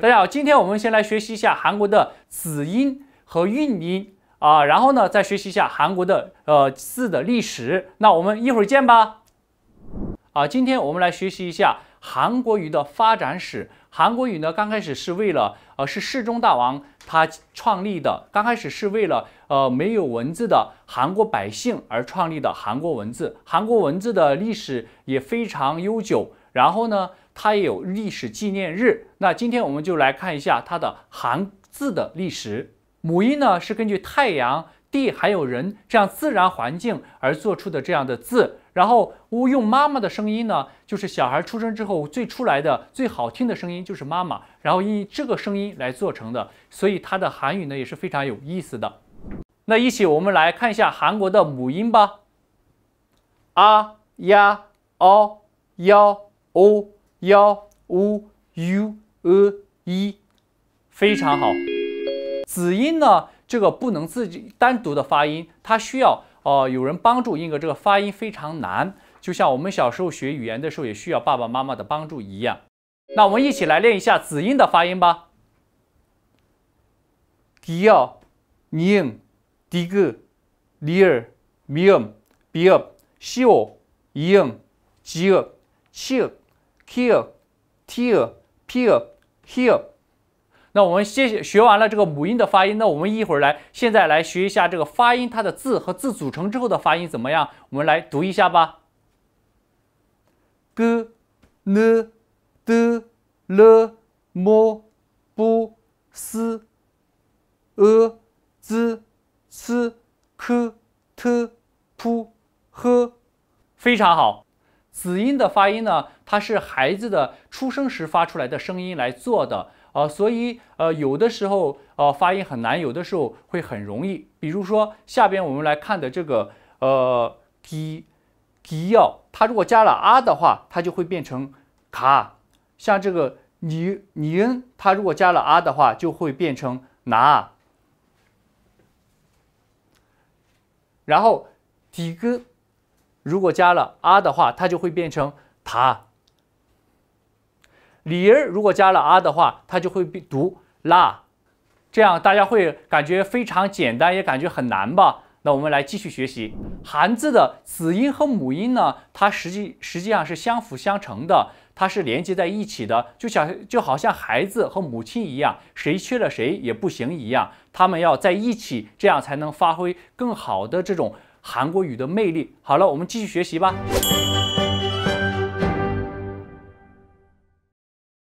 大家好，今天我们先来学习一下韩国的子音和韵音啊，然后呢再学习一下韩国的呃字的历史。那我们一会儿见吧。啊，今天我们来学习一下韩国语的发展史。韩国语呢刚开始是为了呃是世宗大王他创立的，刚开始是为了呃没有文字的韩国百姓而创立的韩国文字。韩国文字的历史也非常悠久。然后呢，它也有历史纪念日。那今天我们就来看一下它的韩字的历史。母音呢是根据太阳、地还有人这样自然环境而做出的这样的字。然后用妈妈的声音呢，就是小孩出生之后最出来的最好听的声音就是妈妈。然后以这个声音来做成的，所以它的韩语呢也是非常有意思的。那一起我们来看一下韩国的母音吧。啊呀，哦幺。o 幺 u u e 一，非常好。子音呢？这个不能自己单独的发音，它需要哦有人帮助，因为这个发音非常难。就像我们小时候学语言的时候，也需要爸爸妈妈的帮助一样。那我们一起来练一下子音的发音吧。d o n d g r m b c o y g q Here, here, here, here。那我们先学完了这个母音的发音，那我们一会儿来，现在来学一下这个发音，它的字和字组成之后的发音怎么样？我们来读一下吧。的、了、的、了、么、不、思、呃、兹、思、科、特、扑、h。非常好。子音的发音呢，它是孩子的出生时发出来的声音来做的，呃，所以呃，有的时候呃发音很难，有的时候会很容易。比如说下边我们来看的这个呃，g g 要，它如果加了 r 的话，它就会变成卡。像这个尼尼恩，它如果加了 r 的话，就会变成拿。然后，迪哥。如果加了 “r” 的话，它就会变成“塔”；“里儿”如果加了 “r” 的话，它就会读“拉”。这样大家会感觉非常简单，也感觉很难吧？那我们来继续学习韩字的子音和母音呢？它实际实际上是相辅相成的，它是连接在一起的，就像就好像孩子和母亲一样，谁缺了谁也不行一样，他们要在一起，这样才能发挥更好的这种。韩国语的魅力。好了，我们继续学习吧。